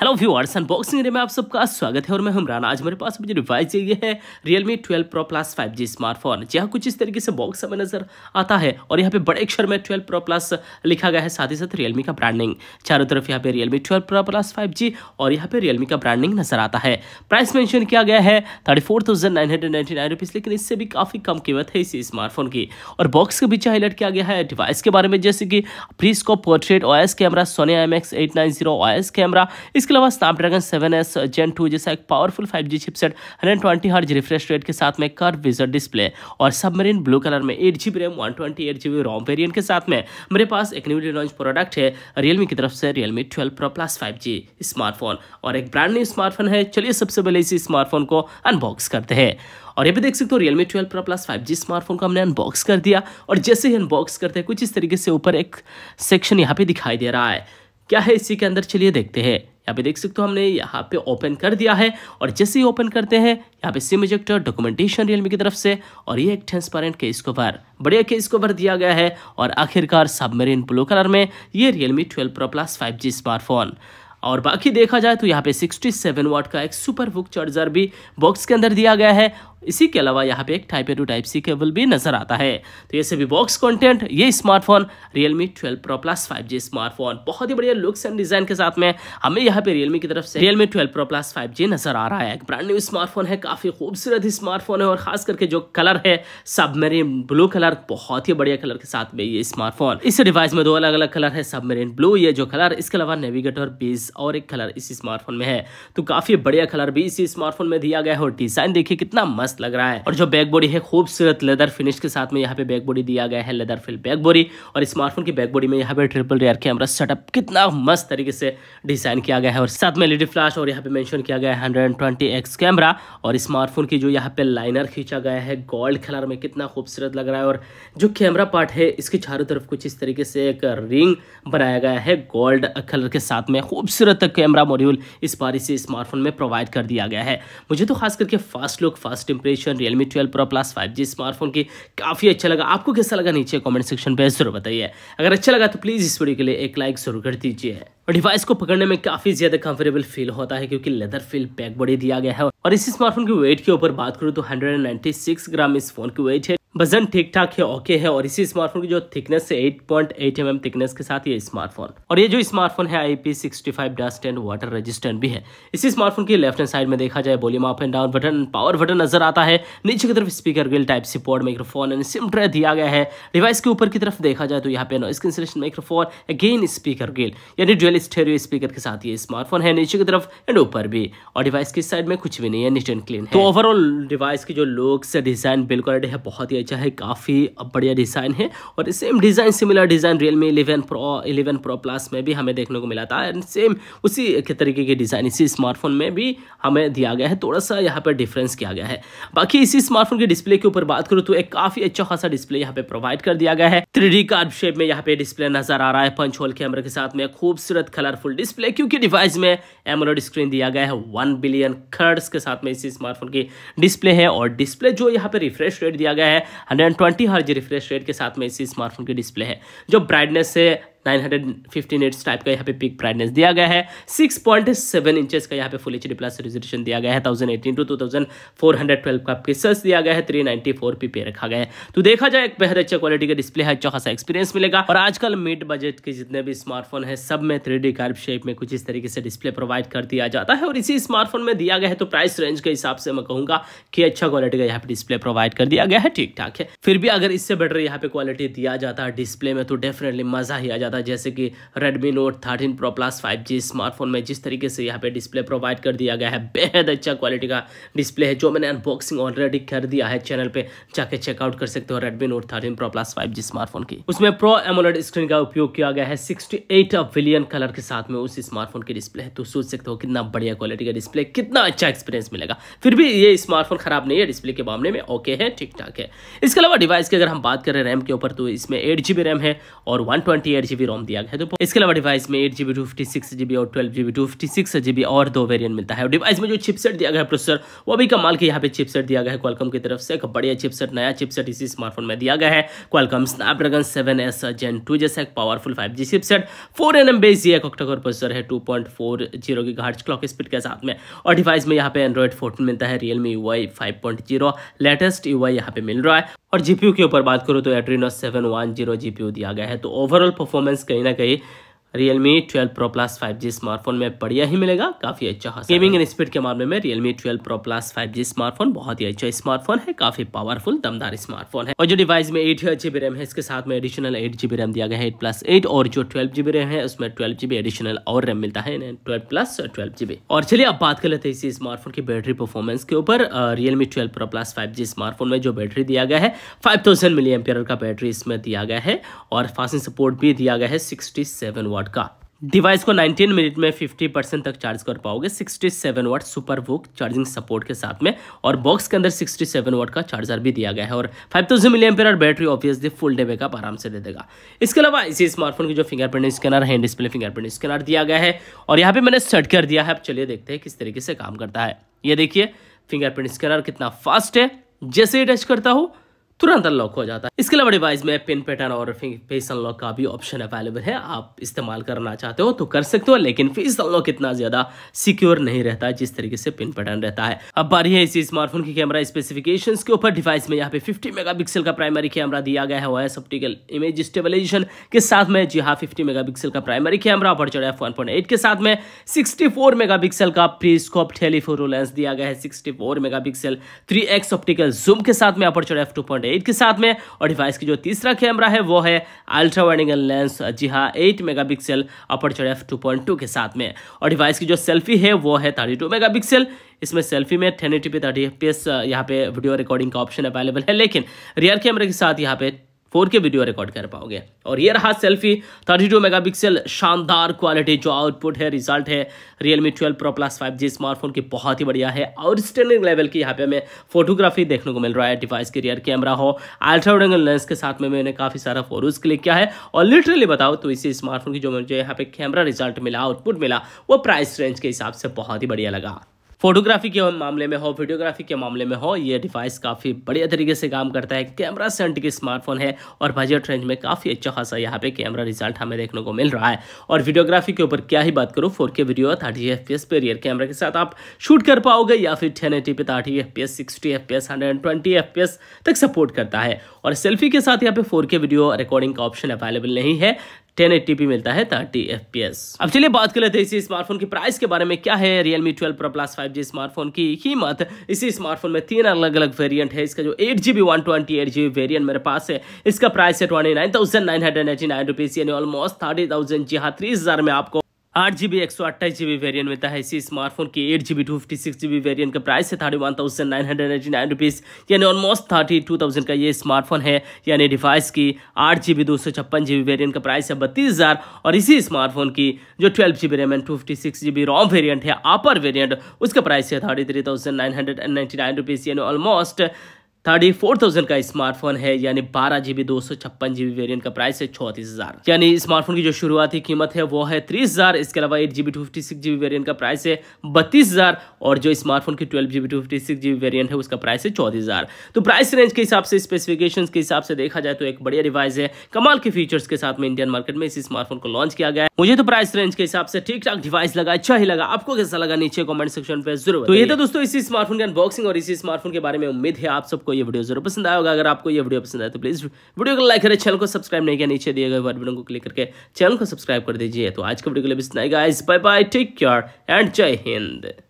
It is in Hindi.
हेलो व्यूअर्स अनबॉक्सिंग में आप सबका स्वागत है और मैं हमरान आज मेरे पास मुझे रिवाइज चाहिए है Realme 12 pro plus 5G smartphone जहाँ कुछ इस तरीके से बॉक्स हमें नजर आता है और यहाँ पे बड़े अक्षर में 12 प्रो प्लस लिखा गया है साथ ही साथ रियलमी का ब्रांडिंग चारों तरफ यहाँ पे Realme twelve pro plus G और यहाँ पे रियलमी का ब्रांडिंग नजर आता है प्राइस मैंशन किया गया है थर्टी फोर लेकिन इससे भी काफ़ी कम कीमत है इसी स्मार्टफोन की और बॉक्स के पीछे हाईलाइट किया गया है डिवाइस के बारे में जैसे कि periscope portrait S camera Sony M X camera इस इसके अलावा Snapdragon seven S Gen two जैसा एक powerful five G chipset hundred twenty hertz refresh rate के साथ में कर विजर डिस्प्ले और सबमरीन ब्लू कलर में eight G B RAM one twenty eight G B ROM variant के साथ में मेरे पास एक न्यूली लॉन्च प्रोडक्ट है रियलमी की तरफ से Realme twelve pro plus five G smartphone और एक ब्रांड न्यू स्मार्टफोन है चलिए सबसे पहले इसी स्मार्टफोन को अनबॉक्स करते हैं और ये भी देख सकते हो Realme twelve pro plus five G smartphone को हमने अनबॉक्स कर दिया और जैसे ही अनबॉक्स करते हैं कुछ इस तरीके से ऊपर एक सेक्शन यहाँ पे दिखाई दे रहा है क्या है इसी के अंदर चलिए देखते हैं यहाँ पे देख सकते हो हमने यहाँ पे ओपन कर दिया है और जैसे ही ओपन करते हैं यहाँ पे सिम इजेक्टर डॉक्यूमेंटेशन रियलमी की तरफ से और ये एक ट्रांसपेरेंट केस कवर बढ़िया केस कवर दिया गया है और आखिरकार सबमरीन ब्लू कलर में ये Realme twelve pro plus five smartphone और बाकी देखा जाए तो यहाँ पे 67 वाट का एक सुपर बुक चार्जर भी बॉक्स के अंदर दिया गया है इसी के अलावा यहाँ पे एक type A to type C cable भी नजर आता है तो ये सभी बॉक्स कंटेंट ये smartphone Realme twelve pro plus five G smartphone बहुत ही बढ़िया लुक्स एंड डिजाइन के साथ में हमें यहाँ पे रियलमी की तरफ से Realme 12 Pro plus five G नजर आ रहा है एक ब्रांड न्यू स्मार्टफोन है काफी खूबसूरत स्मार्टफोन है और खास करके जो कलर है सबमेरिन ब्लू कलर बहुत ही बढ़िया कलर के साथ में ये स्मार्टफोन इस डिवाइस में दो अलग अलग कलर है सबमेरिन ब्लू ये जो कलर इसके अलावा नेविगेटर बेस और एक कलर इस स्मार्टफोन में है तो काफी बढ़िया कलर भी इसी स्मार्टफोन में दिया गया है और डिजाइन देखिए कितना मस्त लग रहा है और जो बैक बॉडी है खूबसूरत लेदर फिनिश के साथ में यहाँ पे बैक बॉडी दिया गया है लेदर फिल बैक बॉडी और स्मार्टफोन की बैक बॉडी में यहाँ पे ट्रिपल रेयर कैमरा सेटअप कितना मस्त तरीके से डिजाइन किया गया है और साथ में एलईडी फ्लैश और यहाँ पे मैंशन किया गया है हंड्रेड कैमरा और स्मार्टफोन की जो यहाँ पे लाइनर खींचा गया है गोल्ड कलर में कितना खूबसूरत लग रहा है और जो कैमरा पार्ट है इसके चारों तरफ कुछ इस तरीके से एक रिंग बनाया गया है गोल्ड कलर के साथ में खूबसूरत कैमरा मॉड्यूल इस बार इसे स्मार्टफोन में प्रोवाइड कर दिया गया है मुझे तो खास करके first look first impression Realme twelve pro plus five G smartphone की काफ़ी अच्छा लगा आपको कैसा लगा नीचे कमेंट सेक्शन पर जरूर बताइए अगर अच्छा लगा तो प्लीज़ इस वीडियो के लिए एक लाइक जरूर कर दीजिए और डिवाइस को पकड़ने में काफ़ी ज़्यादा कंफर्टेबल फील होता है क्योंकि लेदर फील पैक बड़ी दिया गया है और इस स्मार्टफोन की वेट के ऊपर बात करूँ तो हंड्रेड ग्राम इस फोन की वेट है वजन ठीक ठाक है ओके है और इसी स्मार्टफोन की जो थिकनेस है eight point eight M thickness के साथ ये स्मार्टफोन और ये जो स्मार्टफोन है I P sixty five dust and water resistant भी है इसी स्मार्टफोन की लेफ्ट हैंड साइड में देखा जाए volume up and down button power button नजर आता है नीचे की तरफ speaker grille type C port microphone and SIM tray दिया गया है डिवाइस के ऊपर की तरफ देखा जाए तो यहाँ पे noise cancellation microphone again speaker grille यानी ड्यूल स्टेरियो स्पीकर के साथ ये स्मार्टफोन है नीचे की तरफ एंड ऊपर भी और डिवाइस की साइड में कुछ भी नहीं है नीट एंड क्लीन तो ओवरऑल डिवाइस की जो लुक्स डिजाइन बिल्कुल है बहुत ही भेजा है काफ़ी बढ़िया डिज़ाइन है और same design similar design Realme eleven pro eleven pro plus में भी हमें देखने को मिला था एंड सेम उसी के तरीके के डिज़ाइन इसी स्मार्टफोन में भी हमें दिया गया है थोड़ा सा यहाँ पर डिफरेंस किया गया है बाकी इसी स्मार्टफोन के डिस्प्ले के ऊपर बात करूँ तो एक काफ़ी अच्छा खासा डिस्प्ले यहाँ पे प्रोवाइड कर दिया गया है थ्री कार्ड शेप में यहाँ पे डिस्प्ले नजर आ रहा है पंच होल कैमरे के साथ में खूबसूरत कलरफुल डिस्प्ले क्योंकि डिवाइस में एमोलोड स्क्रीन दिया गया है वन बिलियन खर्ड्स के साथ में इसी स्मार्टफोन की डिस्प्ले है और डिस्प्ले जो यहाँ पे रिफ्रेश रेट दिया गया है and twenty hertz refresh rate के साथ में इसी स्मार्टफोन की डिस्प्ले है जो ब्राइटनेस से 915 हंड्रेड टाइप का यहाँ पे पिक ब्राइटनेस दिया गया है 6.7 पॉइंट इंचेस का यहाँ पे फुल एच प्लस रिजोल्यूशन दिया गया है 1018 टू 2412 का पिक्सल्स दिया गया है 394 पी पे रखा गया है तो देखा जाए एक बेहद अच्छा क्वालिटी का डिस्प्ले है अच्छा खासा एक्सपीरियंस मिलेगा और आजकल मिड बजट के जितने भी स्मार्टफोन है सब में थ्री डी शेप में कुछ इस तरीके से डिस्प्ले प्रोवाइड कर दिया जाता है और इसी स्मार्टफोन में दिया गया है तो प्राइस रेंज के हिसाब से मैं कहूँगा कि अच्छा क्वालिटी का यहाँ पे डिस्प्ले प्रोवाइड कर दिया गया है ठीक ठाक है फिर भी अगर इससे बेटर यहाँ पे क्वालिटी दिया जाता है डिस्प्ले में तो डेफिनेटली मजा ही आ जाता ज़्यादा जैसे कि Redmi Note 13 Pro Plus 5G smartphone में जिस तरीके से यहाँ पे डिस्प्ले प्रोवाइड कर दिया गया है बेहद अच्छा क्वालिटी का डिस्प्ले है जो मैंने अनबॉक्सिंग ऑलरेडी कर दिया है चैनल पे जाके चेकआउट कर सकते हो Redmi Note 13 Pro Plus 5G smartphone की उसमें प्रो एमोलेट स्क्रीन का उपयोग किया गया है सिक्सटी एट बिलियन कलर के साथ में उस स्मार्टफोन की डिस्प्ले है तो सोच सकते हो कितना बढ़िया क्वालिटी का डिस्प्ले कितना अच्छा एक्सपीरियंस मिलेगा फिर भी ये स्मार्टफोन खराब नहीं है डिस्प्ले के मामले में ओके है ठीक ठाक है इसके अलावा डिवाइस की अगर हम बात करें रैम के ऊपर तो इसमें एट रैम है और वन ट्वेंटी जीबी रोम दिया गया है तो इसके अलावा डिवाइस में eight GB two fifty six GB और twelve GB two fifty six GB और दो वेरियंट मिलता है डिवाइस में जो चिपसेट दिया गया है प्रोसेसर वो भी कमाल के यहाँ पे चिपसेट दिया गया है क्वालकम की तरफ से एक बढ़िया चिपसेट नया चिपसेट इसी स्मार्टफोन में दिया गया है Qualcomm Snapdragon seven S Gen two जैसा एक powerful five G chipset four N M base ये एक ऑक्टाकोर प्रोसेसर है टू पॉइंट फोर जीरो की घाट क्लॉक स्पीड के साथ में और डिवाइस में यहाँ पे एंड्रॉइड फोर्टीन मिलता है Realme U I five point zero latest U I यहाँ पे मिल रहा है और जीपीयू के ऊपर बात करूँ तो Adreno seven one zero G दिया गया है तो ओवरऑल परफॉर्मेंस कहीं ना कहीं Realme 12 Pro Plus 5G smartphone में बढ़िया ही मिलेगा काफी अच्छा है गेमिंग एंड स्पीड के मामले में Realme 12 Pro Plus 5G smartphone बहुत ही अच्छा स्मार्टफोन है काफी पावरफुल दमदार स्मार्टफोन है और जो डिवाइस में एट जीबी रैम है इसके साथ में एडिशनल एट जीबी रैम दिया गया है एट प्लस एट और जो ट्वेल्व जीबी रैम है उसमें ट्वेल्व जीबी एडिशनल और रैम मिलता है ट्वेल्व प्लस ट्वेल्व जीबी और चलिए अब बात कर लेते हैं इसी स्मार्टफोन की बैटरी परफॉर्मेंस के ऊपर Realme twelve pro plus five smartphone में जो बैटरी दिया गया है फाइव थाउजेंड का बैटरी इसमें दिया गया है और फास्टिंग सपोर्ट भी दिया गया है सिक्सटी सेवन वाट वाट का डिवाइस को 19 मिनट में 50 परसेंट तक चार्ज कर पाओगे 67 seven watt super VOOC charging support के साथ में और बॉक्स के अंदर 67 सेवन वाट का चार्जर भी दिया गया है और 5000 thousand milli battery obviously full day backup आराम से दे देगा इसके अलावा इसी स्मार्टफोन की जो फिंगरप्रिंट स्कैनर है डिस्प्ले फिंगरप्रिंट स्कैनर दिया गया है और यहाँ पर मैंने सेट कर दिया है अब चलिए देखते हैं किस तरीके से काम करता है ये देखिए फिंगरप्रिंट स्कैनर कितना फास्ट है जैसे ही टच करता हूँ तुरंत अनलॉक हो जाता है इसके अलावा डिवाइस में पिन पैटर्न और फेस अनलॉक का भी ऑप्शन अवेलेबल है आप इस्तेमाल करना चाहते हो तो कर सकते हो लेकिन फेस अनलॉक इतना ज्यादा सिक्योर नहीं रहता जिस तरीके से पिन पैटर्न रहता है अब बारी है इसी स्मार्टफोन की कैमरा स्पेसिफिकेशन के ऊपर डिवाइस में यहाँ पे फिफ्टी मेगा का प्राइमरी कैमरा दिया गया है वॉयस ऑप्टिकल इमेज स्टेबलाइजेशन के साथ में जी हाँ फिफ्टी मेगापिक्सल का primary camera virtual F point eight के साथ में सिक्सटी फोर का प्रीस्कोप टेलीफोटो लेंस दिया गया है sixty four mega three X optical zoom के साथ में अपर एफ एट के साथ में और डिवाइस की जो तीसरा कैमरा है वो है अल्ट्रा वाइड एंगल लेंस जी हाँ eight mega pixel aperture F two point two के साथ में और डिवाइस की जो सेल्फी है वो है थर्टी टू मेगा पिक्सल इसमें सेल्फी में ten eighty P thirty F P S यहाँ पे वीडियो रिकॉर्डिंग का ऑप्शन अवेलेबल है लेकिन रियर कैमरे के साथ यहाँ पे फोर के वीडियो रिकॉर्ड कर पाओगे और ये रहा सेल्फी थर्टी मेगा पिक्सल शानदार क्वालिटी जो आउटपुट है रिजल्ट है Realme twelve pro plus five G smartphone की बहुत ही बढ़िया है और स्टैंडिंग लेवल की यहाँ पे हमें फोटोग्राफी देखने को मिल रहा है डिवाइस के रियर कैमरा हो अल्ट्रा एंगल लेंस के साथ में मैंने काफ़ी सारा फोटोज क्लिक किया है और लिटरली बताओ तो इसी स्मार्टफोन की जो मुझे यहाँ पे कैमरा रिजल्ट मिला आउटपुट मिला वो प्राइस रेंज के हिसाब से बहुत ही बढ़िया लगा फोटोग्राफी के मामले में हो वीडियोग्राफी के मामले में हो ये डिवाइस काफ़ी बढ़िया तरीके से काम करता है कैमरा सेंट की स्मार्टफोन है और बजट रेंज में काफ़ी अच्छा खासा यहाँ पे कैमरा रिजल्ट हमें देखने को मिल रहा है और वीडियोग्राफी के ऊपर क्या ही बात करूँ four K video thirty F P S पे रियर कैमरा के साथ आप शूट कर पाओगे या फिर टेन एटी पे thirty F P S sixty F P S hundred and twenty F P S तक सपोर्ट करता है और सेल्फी के साथ यहाँ पे फोर के वीडियो रिकॉर्डिंग का ऑप्शन अवेलेबल नहीं है एटीपी मिलता है पी एस अब चलिए बात कर लेते हैं इसी स्मार्टफोन की प्राइस के बारे में क्या है Realme twelve pro plus five G smartphone की कीमत इसी स्मार्टफोन में तीन अलग अलग वेरियंट है इसका जो eight one twenty eight GB variant मेरे पास है इसका प्राइस है twenty nine thousand nine hundred eighty nine rupees यानी ऑलमोस्ट थर्टी थाउजेंड जी हाँ तीस हजार में आपको आठ जी बी एक सौ अट्ठाईस जी बी वेरियंट मिलता है इसी स्मार्टफोन की eight G B two fifty six G B variant का प्राइस है thirty one thousand nine hundred ninety nine rupees यानी ऑलमोस्ट थर्टी टू थाउजेंड का ये स्मार्टफोन है यानी डिवाइस की आठ जी बी दो सौ छप्पन जी बी वेरियंट का प्राइस है बत्तीस हज़ार और इसी स्मार्टफोन की जो twelve G B RAM and two fifty six G B ROM variant है अपर वेरियंट उसका प्राइस है thirty three thousand nine hundred and ninety nine rupees यानी ऑलमोस्ट थर्टी फोर थाउजेंड का स्मार्टफोन है यानी बारह जीबी दो सौ छप्पन जीबी वेरियंट का प्राइस है चौतीस हजार यानी स्मार्टफोन की जो शुरुआती कीमत है वो है तीस हजार इसके अलावा eight GB two fifty six GB variant का प्राइस है बत्तीस हजार और जो स्मार्टफोन की twelve GB two fifty six GB variant है उसका प्राइस है चौतीस हजार तो प्राइस रेंज के हिसाब से स्पेसिफिकेशन के हिसाब से देखा जाए तो एक बढ़िया रिवाइज है कमाल के फीचर्स के साथ में इंडियन मार्केट में इस स्मार्टफोन को लॉन्च किया गया मुझे तो प्राइस रेंज के हिसाब से ठीक ठाक डिवाइस लगा अच्छा ही लगा आपको कैसा लगा नीचे कॉमेंट सेक्शन पर जरूर तो ये तो दोस्तों इसी स्मार्टफोन की अनबॉक्सिंग और इसी स्मार्टफोन के बारे में उम्मीद है आप सबको आपको ये वीडियो जरूर पसंद आया होगा अगर आपको ये वीडियो पसंद आए तो प्लीज़ वीडियो को लाइक करें चैनल को सब्सक्राइब नहीं किया नीचे दिए गए बटन को क्लिक करके चैनल को सब्सक्राइब कर दीजिए तो आज का वीडियो के लिए bye bye take care and जय हिंद